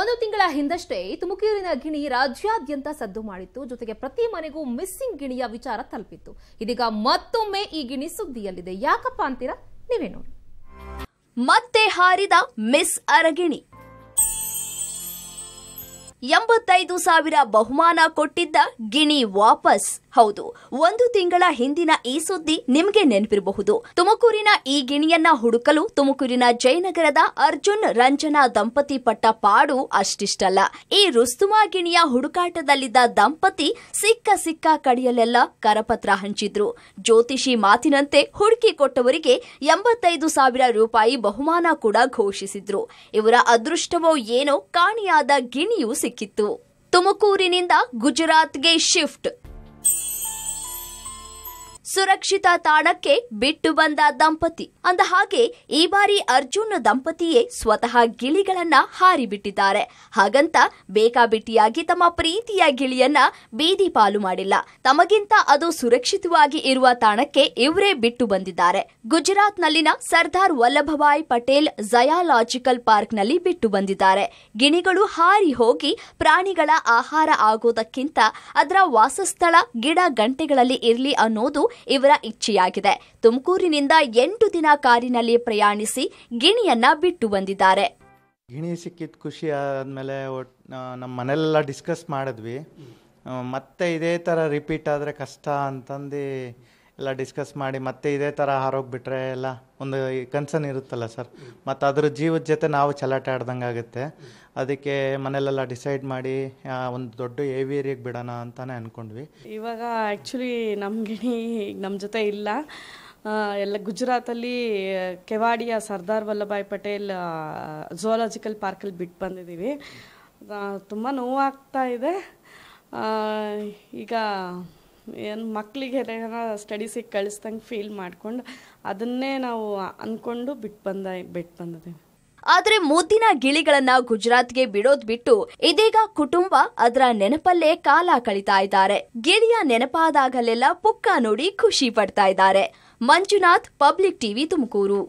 ಒಂದು ತಿಂಗಳ ಹಿಂದಷ್ಟೇ ತುಮಕೂರಿನ ಗಿಣಿ ರಾಜ್ಯಾದ್ಯಂತ ಸದ್ದು ಮಾಡಿತ್ತು ಜೊತೆಗೆ ಪ್ರತಿ ಮನೆಗೂ ಮಿಸ್ಸಿಂಗ್ ಗಿಣಿಯ ವಿಚಾರ ತಲುಪಿತ್ತು ಇದೀಗ ಮತ್ತೊಮ್ಮೆ ಈ ಗಿಣಿ ಸುದ್ದಿಯಲ್ಲಿದೆ ಯಾಕಪ್ಪ ಅಂತೀರಾ ನೀವೇ ನೋಡಿ ಮತ್ತೆ ಹಾರಿದ ಮಿಸ್ ಅರಗಿಣಿ ಎಂಬತ್ತೈದು ಸಾವಿರ ಬಹುಮಾನ ಕೊಟ್ಟಿದ್ದ ಗಿಣಿ ವಾಪಸ್ ಹೌದು ಒಂದು ತಿಂಗಳ ಹಿಂದಿನ ಈ ಸುದ್ದಿ ನಿಮಗೆ ನೆನಪಿರಬಹುದು ತುಮಕೂರಿನ ಈ ಗಿಣಿಯನ್ನ ಹುಡುಕಲು ತುಮಕೂರಿನ ಜಯನಗರದ ಅರ್ಜುನ್ ರಂಜನಾ ದಂಪತಿ ಪಟ್ಟ ಪಾಡು ಅಷ್ಟಿಷ್ಟಲ್ಲ ಈ ರುಸ್ತುಮಾ ಗಿಣಿಯ ಹುಡುಕಾಟದಲ್ಲಿದ್ದ ದಂಪತಿ ಸಿಕ್ಕ ಸಿಕ್ಕ ಕಡೆಯಲ್ಲೆಲ್ಲ ಕರಪತ್ರ ಹಂಚಿದ್ರು ಜ್ಯೋತಿಷಿ ಮಾತಿನಂತೆ ಹುಡುಕಿ ಕೊಟ್ಟವರಿಗೆ ಎಂಬತ್ತೈದು ಸಾವಿರ ರೂಪಾಯಿ ಬಹುಮಾನ ಕೂಡ ಘೋಷಿಸಿದ್ರು ಇವರ ಅದೃಷ್ಟವೋ ಏನೋ ಕಾಣಿಯಾದ ಗಿಣಿಯೂ ಸಿಕ್ಕ ಬೇಕಿತ್ತು ತುಮಕೂರಿನಿಂದ ಗುಜರಾತ್ಗೆ ಶಿಫ್ಟ್ ಸುರಕ್ಷಿತ ತಾಣಕ್ಕೆ ಬಿಟ್ಟು ಬಂದ ದಂಪತಿ ಅಂದ ಹಾಗೆ ಈ ಬಾರಿ ಅರ್ಜುನ್ ದಂಪತಿಯೇ ಸ್ವತಃ ಗಿಳಿಗಳನ್ನ ಹಾರಿಬಿಟ್ಟಿದ್ದಾರೆ ಹಾಗಂತ ಬೇಕಾಬಿಟ್ಟಿಯಾಗಿ ತಮ್ಮ ಪ್ರೀತಿಯ ಗಿಳಿಯನ್ನ ಬೀದಿ ಪಾಲು ಮಾಡಿಲ್ಲ ತಮಗಿಂತ ಅದು ಸುರಕ್ಷಿತವಾಗಿ ಇರುವ ತಾಣಕ್ಕೆ ಇವರೇ ಬಿಟ್ಟು ಬಂದಿದ್ದಾರೆ ಗುಜರಾತ್ನಲ್ಲಿನ ಸರ್ದಾರ್ ವಲ್ಲಭಭಾಯ್ ಪಟೇಲ್ ಜಯಾಲಾಜಿಕಲ್ ಪಾರ್ಕ್ನಲ್ಲಿ ಬಿಟ್ಟು ಬಂದಿದ್ದಾರೆ ಗಿಣಿಗಳು ಹಾರಿ ಹೋಗಿ ಪ್ರಾಣಿಗಳ ಆಹಾರ ಆಗೋದಕ್ಕಿಂತ ಅದರ ವಾಸಸ್ಥಳ ಗಿಡ ಗಂಟೆಗಳಲ್ಲಿ ಇರಲಿ ಅನ್ನೋದು ಇವರ ಇಚ್ಛೆಯಾಗಿದೆ ತುಮಕೂರಿನಿಂದ ಎಂಟು ದಿನ ಕಾರಿನಲ್ಲಿ ಪ್ರಯಾಣಿಸಿ ಗಿಣಿಯನ್ನ ಬಿಟ್ಟು ಬಂದಿದ್ದಾರೆ ಗಿಣಿ ಸಿಕ್ಕಿದ ಖುಷಿ ಆದ್ಮೇಲೆ ನಮ್ಮ ಮನೆಲ್ಲ ಡಿಸ್ಕಸ್ ಮಾಡಿದ್ವಿ ಮತ್ತೆ ಇದೇ ತರ ರಿಪೀಟ್ ಆದ್ರೆ ಕಷ್ಟ ಅಂತಂದು ಎಲ್ಲ ಡಿಸ್ಕಸ್ ಮಾಡಿ ಮತ್ತೆ ಇದೇ ಥರ ಹಾರೋಗ್ಬಿಟ್ರೆ ಎಲ್ಲ ಒಂದು ಕನ್ಸರ್ನ್ ಇರುತ್ತಲ್ಲ ಸರ್ ಮತ್ತು ಅದ್ರ ಜೀವದ ಜೊತೆ ನಾವು ಚಲಾಟೆ ಆಡ್ದಂಗೆ ಆಗುತ್ತೆ ಅದಕ್ಕೆ ಮನೇಲೆಲ್ಲ ಡಿಸೈಡ್ ಮಾಡಿ ಒಂದು ದೊಡ್ಡ ಏವಿಯರಿಗೆ ಬಿಡೋಣ ಅಂತಾನೆ ಅಂದ್ಕೊಂಡ್ವಿ ಇವಾಗ ಆ್ಯಕ್ಚುಲಿ ನಮ್ಗಿಣಿ ನಮ್ಮ ಜೊತೆ ಇಲ್ಲ ಎಲ್ಲ ಗುಜರಾತಲ್ಲಿ ಕೆವಾಡಿಯ ಸರ್ದಾರ್ ವಲ್ಲಭಾಯ್ ಪಟೇಲ್ ಝೂಲಾಜಿಕಲ್ ಪಾರ್ಕಲ್ಲಿ ಬಿಟ್ಟು ಬಂದಿದ್ದೀವಿ ತುಂಬ ನೋವಾಗ್ತಾ ಇದೆ ಈಗ ಏನು ಮಕ್ಕಳಿಗೆ ಸ್ಟಡೀಸಿಗೆ ಕಳಿಸ್ದಂಗೆ ಫೀಲ್ ಮಾಡ್ಕೊಂಡು ಅದನ್ನೇ ನಾವು ಅಂದ್ಕೊಂಡು ಬಿಟ್ಟು ಬಂದ ಬಿಟ್ಟು ಬಂದಿದ್ದೀವಿ ಆದರೆ ಮುದ್ದಿನ ಗಿಳಿಗಳನ್ನ ಗುಜರಾತ್ಗೆ ಬಿಡೋದ್ ಬಿಟ್ಟು ಇದೀಗ ಕುಟುಂಬ ಅದರ ನೆನಪಲ್ಲೇ ಕಾಲ ಕಳೀತಾ ಇದ್ದಾರೆ ಗಿಳಿಯ ನೆನಪಾದಾಗಲೆಲ್ಲ ಪುಕ್ಕ ನೋಡಿ ಖುಷಿ ಪಡ್ತಾ ಇದ್ದಾರೆ ಮಂಜುನಾಥ್ ಪಬ್ಲಿಕ್ ಟಿವಿ ತುಮಕೂರು